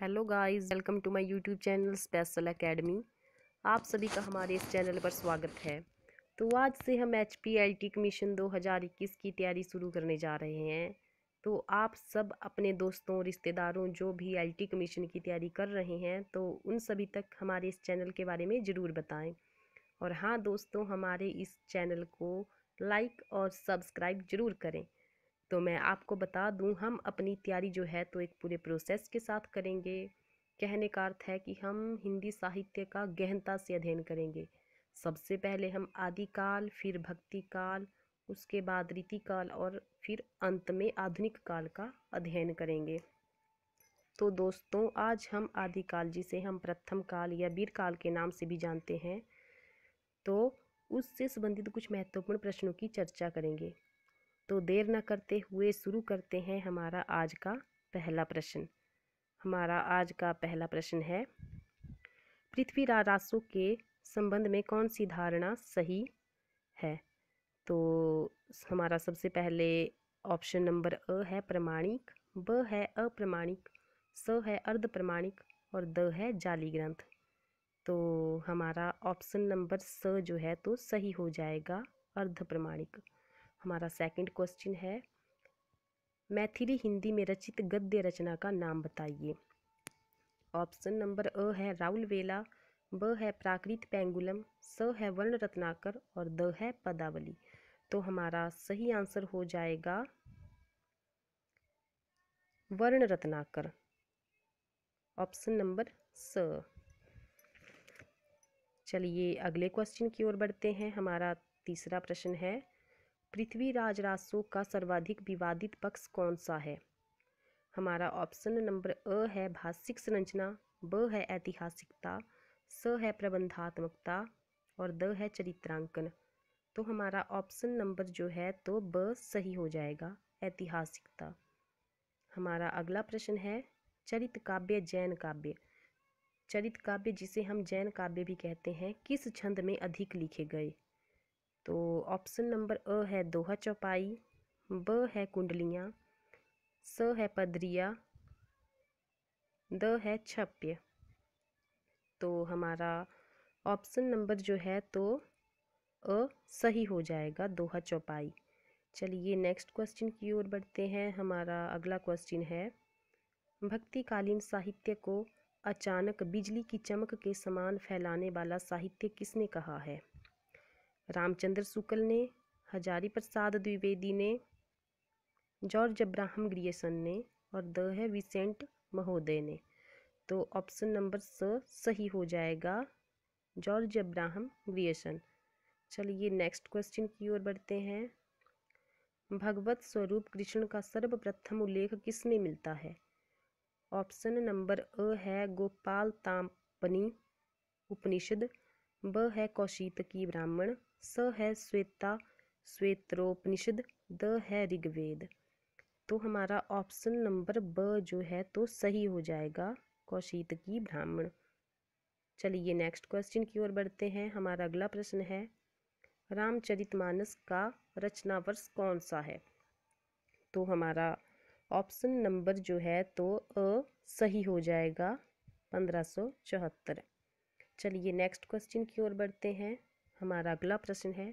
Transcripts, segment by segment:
hello guys welcome to my YouTube channel special academy आप सभी का हमारे इस चैनल पर स्वागत है तो आज से हम H P L T commission दो हज़ार इक्कीस की तैयारी शुरू करने जा रहे हैं तो आप सब अपने दोस्तों रिश्तेदारों जो भी एल टी कमीशन की तैयारी कर रहे हैं तो उन सभी तक हमारे इस चैनल के बारे में ज़रूर बताएँ और हाँ दोस्तों हमारे इस चैनल को लाइक और सब्सक्राइब ज़रूर करें तो मैं आपको बता दूं हम अपनी तैयारी जो है तो एक पूरे प्रोसेस के साथ करेंगे कहने का अर्थ है कि हम हिंदी साहित्य का गहनता से अध्ययन करेंगे सबसे पहले हम आदिकाल फिर भक्ति काल उसके बाद रीतिकाल और फिर अंत में आधुनिक काल का अध्ययन करेंगे तो दोस्तों आज हम आदिकाल जिसे हम प्रथम काल या वीर काल के नाम से भी जानते हैं तो उससे संबंधित कुछ महत्वपूर्ण प्रश्नों की चर्चा करेंगे तो देर न करते हुए शुरू करते हैं हमारा आज का पहला प्रश्न हमारा आज का पहला प्रश्न है पृथ्वी राजस्व के संबंध में कौन सी धारणा सही है तो हमारा सबसे पहले ऑप्शन नंबर अ है प्रमाणिक ब है अप्रमाणिक स है अर्ध प्रमाणिक और द है जाली ग्रंथ तो हमारा ऑप्शन नंबर स जो है तो सही हो जाएगा अर्ध प्रमाणिक हमारा सेकंड क्वेश्चन है मैथिली हिंदी में रचित गद्य रचना का नाम बताइए ऑप्शन नंबर अ है राहुल वेला ब है प्राकृत पेंगुलम स है वर्ण रत्नाकर और द है पदावली तो हमारा सही आंसर हो जाएगा वर्ण रत्नाकर ऑप्शन नंबर स चलिए अगले क्वेश्चन की ओर बढ़ते हैं हमारा तीसरा प्रश्न है पृथ्वीराज राजसोक का सर्वाधिक विवादित पक्ष कौन सा है हमारा ऑप्शन नंबर अ है भाषिक संरचना ब है ऐतिहासिकता स है प्रबंधात्मकता और द है चरित्रांकन तो हमारा ऑप्शन नंबर जो है तो ब सही हो जाएगा ऐतिहासिकता हमारा अगला प्रश्न है चरित काव्य जैन काव्य चरित काव्य जिसे हम जैन काव्य भी कहते हैं किस छंद में अधिक लिखे गए तो ऑप्शन नंबर अ है दोहा चौपाई ब है कुंडलियाँ स है पदरिया द है छप्य तो हमारा ऑप्शन नंबर जो है तो अ सही हो जाएगा दोहा चौपाई चलिए नेक्स्ट क्वेश्चन की ओर बढ़ते हैं हमारा अगला क्वेश्चन है भक्तिकालीन साहित्य को अचानक बिजली की चमक के समान फैलाने वाला साहित्य किसने कहा है रामचंद्र शुक्ल ने हजारी प्रसाद द्विवेदी ने जॉर्ज अब्राहम ग्रियसन ने और द है विसेंट महोदय ने तो ऑप्शन नंबर स सही हो जाएगा जॉर्ज अब्राहम ग्रियसन चलिए नेक्स्ट क्वेश्चन की ओर बढ़ते हैं भगवत स्वरूप कृष्ण का सर्वप्रथम उल्लेख किस में मिलता है ऑप्शन नंबर अ है गोपाल ताम्पनी उपनिषद ब है कौशिक ब्राह्मण स है श्वेता श्वेत्रोपनिषद द है ऋग्वेद तो हमारा ऑप्शन नंबर ब जो है तो सही हो जाएगा कौशित की ब्राह्मण चलिए नेक्स्ट क्वेश्चन की ओर बढ़ते हैं हमारा अगला प्रश्न है रामचरितमानस का रचना वर्ष कौन सा है तो हमारा ऑप्शन नंबर जो है तो अ सही हो जाएगा पंद्रह सौ चौहत्तर चलिए नेक्स्ट क्वेश्चन की ओर बढ़ते हैं हमारा अगला प्रश्न है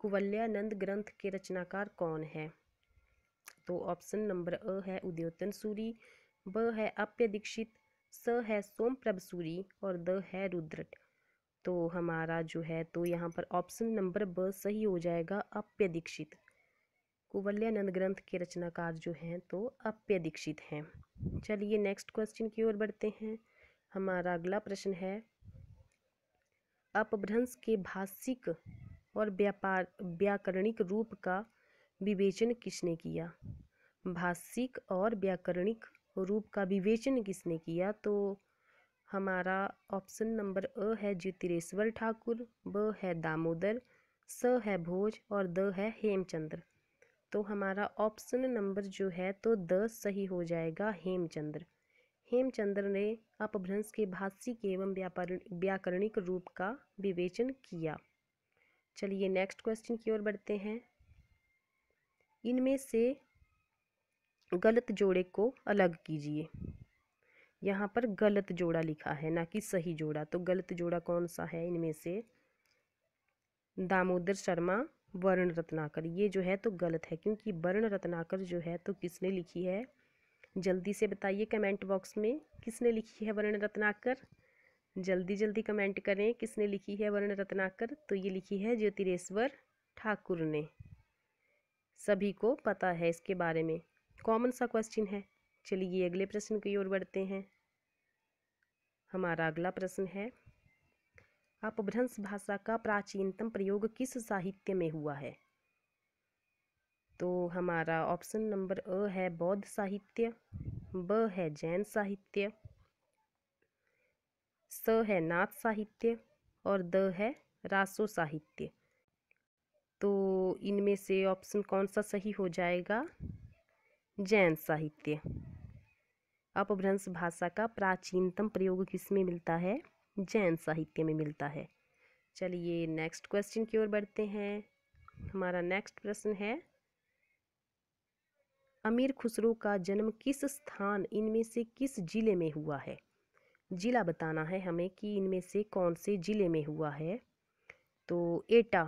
कुवल्यानंद ग्रंथ के रचनाकार कौन है तो ऑप्शन नंबर अ है उद्योतन सूरी ब है अप्य दीक्षित स है सोम प्रभ सूरी और द है रुद्रट तो हमारा जो है तो यहाँ पर ऑप्शन नंबर ब सही हो जाएगा अप्य दीक्षित कुवल्यानंद ग्रंथ के रचनाकार जो हैं तो अप्य दीक्षित हैं चलिए नेक्स्ट क्वेश्चन की ओर बढ़ते हैं हमारा अगला प्रश्न है अपभ्रंश के भाषिक और व्यापार व्याकरणिक रूप का विवेचन किसने किया भाषिक और व्याकरणिक रूप का विवेचन किसने किया तो हमारा ऑप्शन नंबर अ है ज्योतिरेश्वर ठाकुर ब है दामोदर स है भोज और द है हेमचंद्र तो हमारा ऑप्शन नंबर जो है तो द सही हो जाएगा हेमचंद्र हेमचंद्र ने अपभ्रंश के भाषिक एवं व्यापार व्याकरणिक रूप का विवेचन किया चलिए नेक्स्ट क्वेश्चन की ओर बढ़ते हैं इनमें से गलत जोड़े को अलग कीजिए यहाँ पर गलत जोड़ा लिखा है ना कि सही जोड़ा तो गलत जोड़ा कौन सा है इनमें से दामोदर शर्मा वर्ण रत्नाकर ये जो है तो गलत है क्योंकि वर्ण रत्नाकर जो है तो किसने लिखी है जल्दी से बताइए कमेंट बॉक्स में किसने लिखी है वर्ण रत्नाकर जल्दी जल्दी कमेंट करें किसने लिखी है वर्ण रत्नाकर तो ये लिखी है ज्योतिरेश्वर ठाकुर ने सभी को पता है इसके बारे में कॉमन सा क्वेश्चन है चलिए अगले प्रश्न की ओर बढ़ते हैं हमारा अगला प्रश्न है अपभ्रंश भाषा का प्राचीनतम प्रयोग किस साहित्य में हुआ है तो हमारा ऑप्शन नंबर अ है बौद्ध साहित्य ब है जैन साहित्य स है नाथ साहित्य और द है रासो साहित्य तो इनमें से ऑप्शन कौन सा सही हो जाएगा जैन साहित्य अपभ्रंश भाषा का प्राचीनतम प्रयोग किसमें मिलता है जैन साहित्य में मिलता है चलिए नेक्स्ट क्वेश्चन की ओर बढ़ते हैं हमारा नेक्स्ट प्रश्न है अमीर खुसरो का जन्म किस स्थान इनमें से किस ज़िले में हुआ है ज़िला बताना है हमें कि इनमें से कौन से ज़िले में हुआ है तो एटा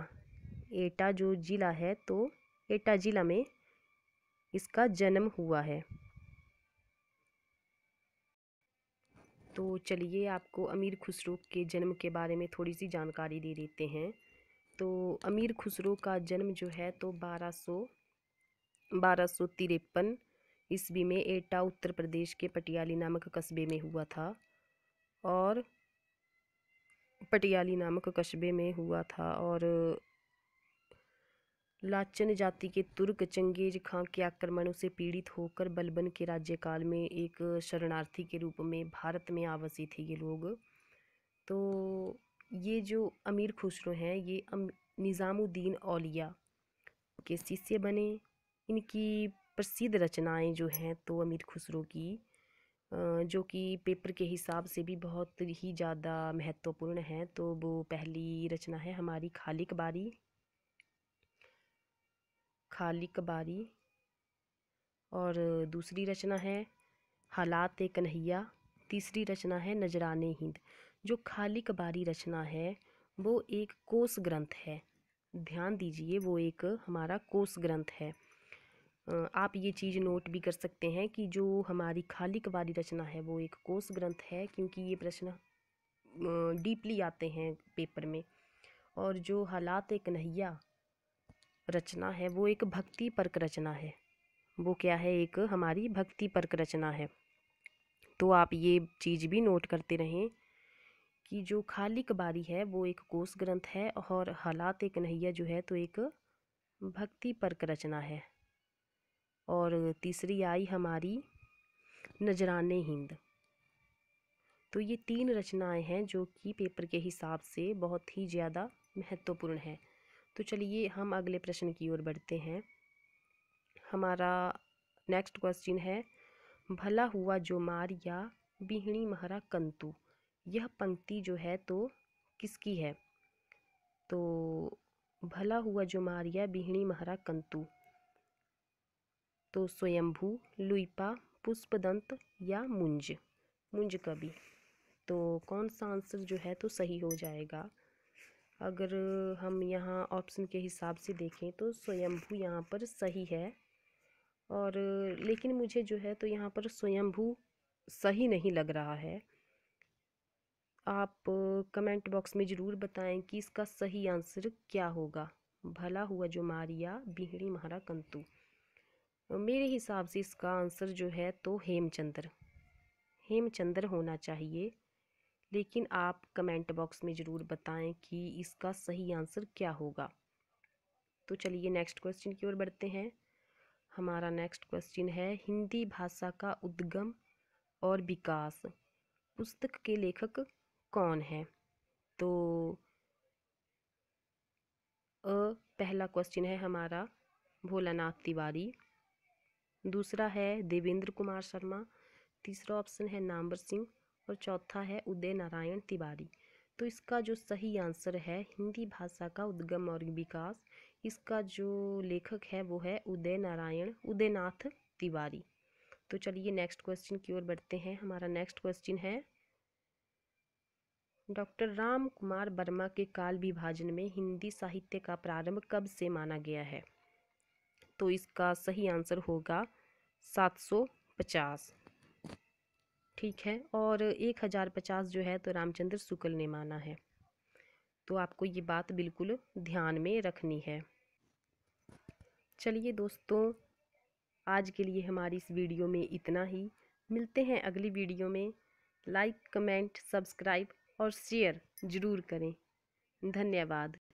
एटा जो ज़िला है तो एटा ज़िला में इसका जन्म हुआ है तो चलिए आपको अमीर खुसरो के जन्म के बारे में थोड़ी सी जानकारी दे देते हैं तो अमीर खुसरो का जन्म जो है तो बारह सौ बारह सौ तिरपन ईस्वी में एटा उत्तर प्रदेश के पटियाली नामक कस्बे में हुआ था और पटियाली नामक कस्बे में हुआ था और लाचन जाति के तुर्क चंगेज खां के आक्रमणों से पीड़ित होकर बलबन के राज्यकाल में एक शरणार्थी के रूप में भारत में आवासी थे ये लोग तो ये जो अमीर खुसरो हैं ये निज़ामुद्दीन औलिया के शिष्य बने इनकी प्रसिद्ध रचनाएं जो हैं तो अमीर खुसरो की जो कि पेपर के हिसाब से भी बहुत ही ज़्यादा महत्वपूर्ण हैं तो वो पहली रचना है हमारी खाली कबारी खाली कबारी और दूसरी रचना है हालात ए कन्हैया तीसरी रचना है नजराने हिंद जो खाली कबारी रचना है वो एक कोष ग्रंथ है ध्यान दीजिए वो एक हमारा कोष ग्रंथ है आप ये चीज़ नोट भी कर सकते हैं कि जो हमारी खालिक वाली रचना है वो एक कोष ग्रंथ है क्योंकि ये प्रश्न डीपली आते हैं पेपर में और जो हालात कन्हैया रचना है वो एक भक्ति परक रचना है वो क्या है एक हमारी भक्ति परक रचना है तो आप ये चीज़ भी नोट करते रहें कि जो खाली कबारी है वो एक कोष ग्रंथ है और हालात कन्हैया जो है तो एक भक्ति परक रचना है और तीसरी आई हमारी नजराने हिंद तो ये तीन रचनाएं हैं जो कि पेपर के हिसाब से बहुत ही ज़्यादा महत्वपूर्ण हैं तो चलिए हम अगले प्रश्न की ओर बढ़ते हैं हमारा नेक्स्ट क्वेश्चन है भला हुआ जो मार या बिहणी महरा कंतु यह पंक्ति जो है तो किसकी है तो भला हुआ जो मारिया बिहणी महरा कंतु तो स्वयंभू लुइपा पुष्पदंत या मुंज मुंज कवि तो कौन सा आंसर जो है तो सही हो जाएगा अगर हम यहाँ ऑप्शन के हिसाब से देखें तो स्वयंभू यहाँ पर सही है और लेकिन मुझे जो है तो यहाँ पर स्वयंभू सही नहीं लग रहा है आप कमेंट बॉक्स में ज़रूर बताएं कि इसका सही आंसर क्या होगा भला हुआ जो मारिया बिहड़ी महारा कंतु मेरे हिसाब से इसका आंसर जो है तो हेमचंद्र हेमचंद्र होना चाहिए लेकिन आप कमेंट बॉक्स में ज़रूर बताएं कि इसका सही आंसर क्या होगा तो चलिए नेक्स्ट क्वेश्चन की ओर बढ़ते हैं हमारा नेक्स्ट क्वेश्चन है हिंदी भाषा का उद्गम और विकास पुस्तक के लेखक कौन है तो अ पहला क्वेश्चन है हमारा भोलानाथ तिवारी दूसरा है देवेंद्र कुमार शर्मा तीसरा ऑप्शन है नामवर सिंह और चौथा है उदय नारायण तिवारी तो इसका जो सही आंसर है हिंदी भाषा का उद्गम और विकास इसका जो लेखक है वो है उदय नारायण उदयनाथ तिवारी तो चलिए नेक्स्ट क्वेश्चन की ओर बढ़ते हैं हमारा नेक्स्ट क्वेश्चन है डॉक्टर राम कुमार वर्मा के काल विभाजन में हिंदी साहित्य का प्रारंभ कब से माना गया है तो इसका सही आंसर होगा सात सौ पचास ठीक है और एक हज़ार पचास जो है तो रामचंद्र शुक्ल ने माना है तो आपको ये बात बिल्कुल ध्यान में रखनी है चलिए दोस्तों आज के लिए हमारी इस वीडियो में इतना ही मिलते हैं अगली वीडियो में लाइक कमेंट सब्सक्राइब और शेयर ज़रूर करें धन्यवाद